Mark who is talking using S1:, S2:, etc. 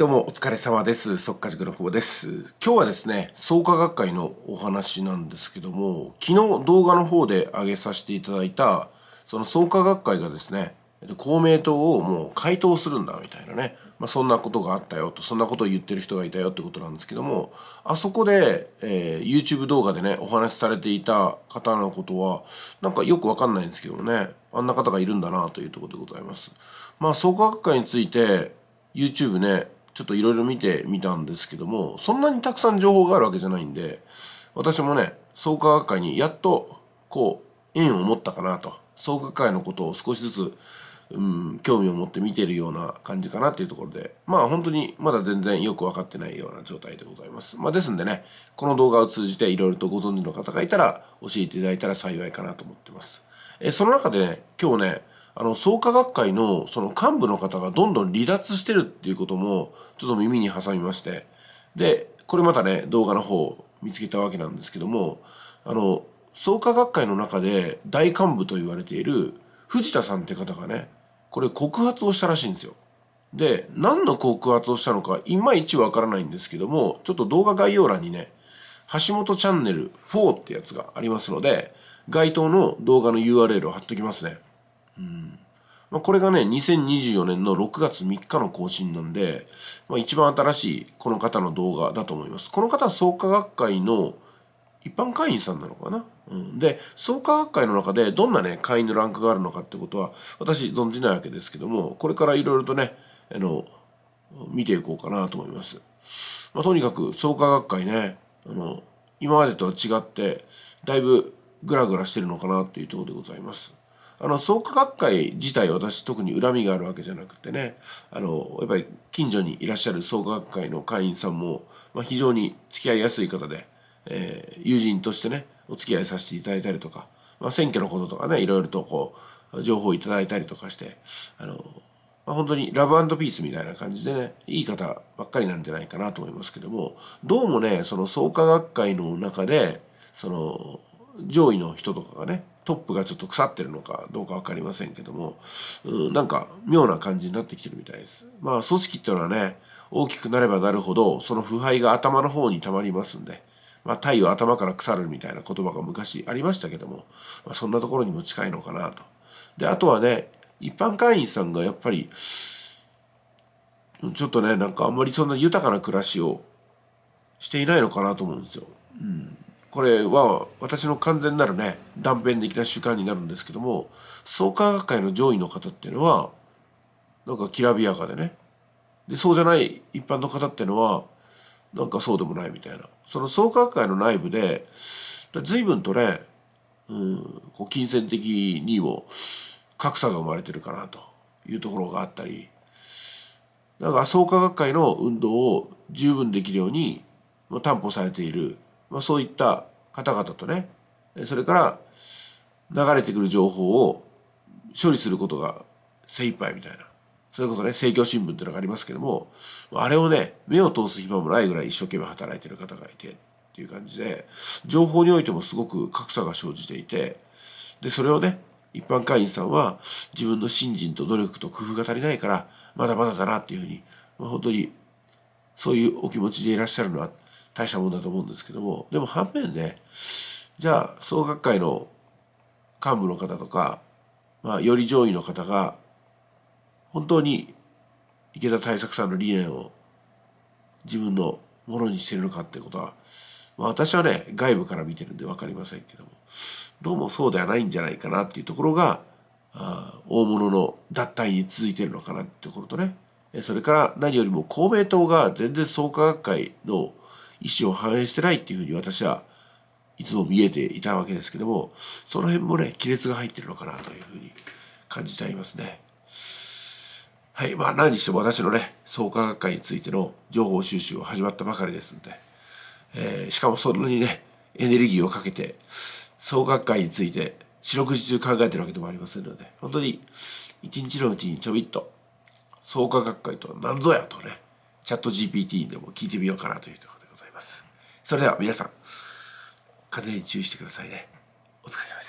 S1: どうもお疲れ様です。速稼塾の久保です。今日はですね、創価学会のお話なんですけども、昨日動画の方で上げさせていただいた、その創価学会がですね、公明党をもう回答するんだみたいなね、まあ、そんなことがあったよと、そんなことを言ってる人がいたよってことなんですけども、あそこで、えー、YouTube 動画でね、お話しされていた方のことは、なんかよくわかんないんですけどもね、あんな方がいるんだなというところでございます。まあ、創価学会について、YouTube ね、ちょっといろいろ見てみたんですけども、そんなにたくさん情報があるわけじゃないんで、私もね、創価学会にやっと、こう、縁を持ったかなと、創価学会のことを少しずつ、うん、興味を持って見ているような感じかなっていうところで、まあ本当にまだ全然よく分かってないような状態でございます。まあですんでね、この動画を通じていろいろとご存知の方がいたら教えていただいたら幸いかなと思ってます。え、その中でね、今日ね、あの創価学会のその幹部の方がどんどん離脱してるっていうこともちょっと耳に挟みましてでこれまたね動画の方を見つけたわけなんですけどもあの創価学会の中で大幹部と言われている藤田さんって方がねこれ告発をしたらしいんですよ。で何の告発をしたのかいまいちわからないんですけどもちょっと動画概要欄にね橋本チャンネル4ってやつがありますので該当の動画の URL を貼っときますね。うんまあ、これがね2024年の6月3日の更新なんで、まあ、一番新しいこの方の動画だと思いますこの方は創価学会の一般会員さんなのかな、うん、で創価学会の中でどんなね会員のランクがあるのかってことは私存じないわけですけどもこれからいろいろとねあの見ていこうかなと思います、まあ、とにかく創価学会ねあの今までとは違ってだいぶグラグラしてるのかなっていうところでございますあの創価学会自体私特に恨みがあるわけじゃなくてねあのやっぱり近所にいらっしゃる創価学会の会員さんも、まあ、非常に付き合いやすい方で、えー、友人としてねお付き合いさせていただいたりとか、まあ、選挙のこととかねいろいろとこう情報をいただいたりとかしてあの、まあ、本当にラブピースみたいな感じでねいい方ばっかりなんじゃないかなと思いますけどもどうもねその創価学会の中でその上位の人とかがねトップがちょっと腐ってるのかどうか分かりませんけども、うん、なんか妙な感じになってきてるみたいです。まあ組織っていうのはね、大きくなればなるほど、その腐敗が頭の方に溜まりますんで、まあ体は頭から腐るみたいな言葉が昔ありましたけども、まあ、そんなところにも近いのかなと。で、あとはね、一般会員さんがやっぱり、ちょっとね、なんかあんまりそんな豊かな暮らしをしていないのかなと思うんですよ。うんこれは私の完全なるね断片的な主観になるんですけども創価学会の上位の方っていうのはなんかきらびやかでねでそうじゃない一般の方っていうのはなんかそうでもないみたいなその創価学会の内部で随分とね、うん、こう金銭的にも格差が生まれてるかなというところがあったりだから創価学会の運動を十分できるように担保されているまあ、そういった方々とねそれから流れてくる情報を処理することが精一杯みたいなそれこそね政教新聞っていうのがありますけどもあれをね目を通す暇もないぐらい一生懸命働いてる方がいてっていう感じで情報においてもすごく格差が生じていてでそれをね一般会員さんは自分の信心と努力と工夫が足りないからまだまだだなっていうふうに、まあ、本当にそういうお気持ちでいらっしゃるのは大したもんだと思うんですけどもでも反面ねじゃあ総学会の幹部の方とか、まあ、より上位の方が本当に池田大作さんの理念を自分のものにしてるのかってことは、まあ、私はね外部から見てるんで分かりませんけどもどうもそうではないんじゃないかなっていうところがあ大物の脱退に続いてるのかなってところとねそれから何よりも公明党が全然創価学会の意思を反映してないっていうふうに私はいつも見えていたわけですけどもその辺もね亀裂が入ってるのかなというふうに感じちゃいますね。はい。まあ何にしても私のね、創価学会についての情報収集を始まったばかりですんで、えー、しかもそんなにね、エネルギーをかけて、創価学会について四六時中考えてるわけでもありませんので、本当に一日のうちにちょびっと、創価学会とは何ぞやとね、チャット GPT でも聞いてみようかなというところ。それでは皆さん風邪に注意してくださいねお疲れ様